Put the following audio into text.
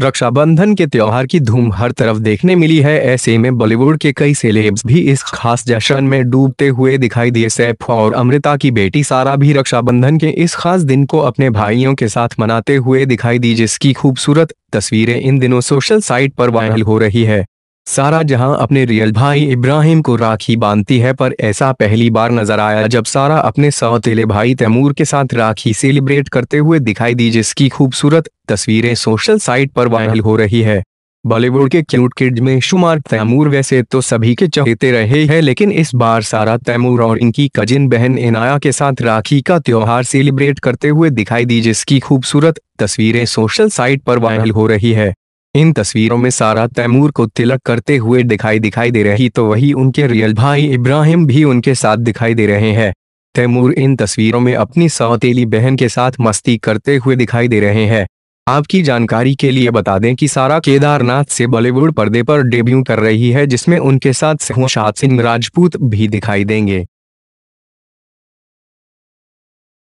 रक्षाबंधन के त्योहार की धूम हर तरफ देखने मिली है ऐसे में बॉलीवुड के कई सेलेब्स भी इस खास जश्न में डूबते हुए दिखाई दिए सैफ और अमृता की बेटी सारा भी रक्षाबंधन के इस खास दिन को अपने भाइयों के साथ मनाते हुए दिखाई दी जिसकी खूबसूरत तस्वीरें इन दिनों सोशल साइट पर वायरल हो रही है सारा जहां अपने रियल भाई इब्राहिम को राखी बांधती है पर ऐसा पहली बार नजर आया जब सारा अपने सौतेले भाई तैमूर के साथ राखी सेलिब्रेट करते हुए दिखाई दी जिसकी खूबसूरत तस्वीरें सोशल साइट पर वायरल हो रही है बॉलीवुड के क्यूट किड में शुमार तैमूर वैसे तो सभी के चहेते रहे हैं लेकिन इस बार सारा तैमूर और इनकी कजिन बहन इनाया के साथ राखी का त्योहार सेलिब्रेट करते हुए दिखाई दी जिसकी खूबसूरत तस्वीरें सोशल साइट पर वायरल हो रही है इन तस्वीरों में सारा तैमूर को तिलक करते हुए दिखाई दिखाई दे रही तो वही उनके रियल भाई इब्राहिम भी उनके साथ दिखाई दे रहे हैं तैमूर इन तस्वीरों में अपनी सौतेली बहन के साथ मस्ती करते हुए दिखाई दे रहे हैं आपकी जानकारी के लिए बता दें कि सारा केदारनाथ से बॉलीवुड पर्दे पर डेब्यू कर रही है जिसमें उनके साथ सिंह राजपूत भी दिखाई देंगे